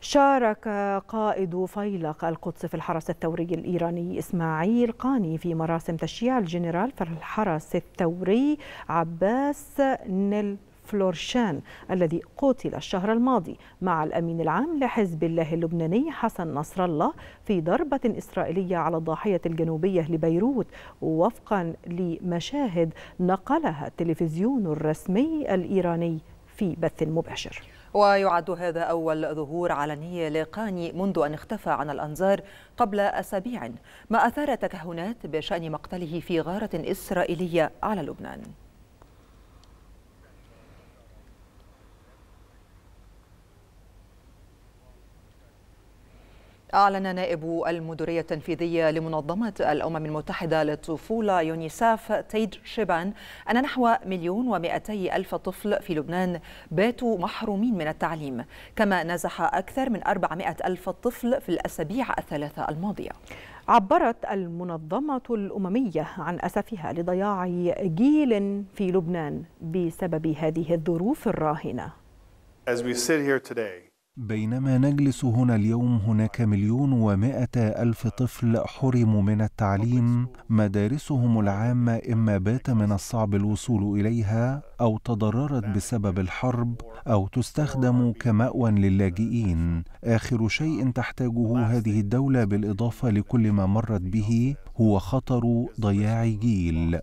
شارك قائد فيلق القدس في الحرس الثوري الإيراني إسماعيل قاني في مراسم تشييع الجنرال في الحرس الثوري عباس نيل فلورشان الذي قتل الشهر الماضي مع الأمين العام لحزب الله اللبناني حسن نصر الله في ضربة إسرائيلية على الضاحية الجنوبية لبيروت وفقا لمشاهد نقلها التلفزيون الرسمي الإيراني في بث مباشر ويعد هذا أول ظهور علني لقاني منذ أن اختفى عن الأنظار قبل أسابيع ما أثار تكهنات بشأن مقتله في غارة إسرائيلية على لبنان أعلن نائب المديرية التنفيذية لمنظمة الأمم المتحدة للطفولة يونيساف تيد شيبان أن نحو مليون ومئتي ألف طفل في لبنان باتوا محرومين من التعليم كما نزح أكثر من 400 ألف طفل في الأسابيع الثلاثة الماضية عبرت المنظمة الأممية عن أسفها لضياع جيل في لبنان بسبب هذه الظروف الراهنة As we sit here today, بينما نجلس هنا اليوم هناك مليون ومائة ألف طفل حرموا من التعليم مدارسهم العامة إما بات من الصعب الوصول إليها أو تضررت بسبب الحرب أو تستخدم كمأوى للاجئين آخر شيء تحتاجه هذه الدولة بالإضافة لكل ما مرت به هو خطر ضياع جيل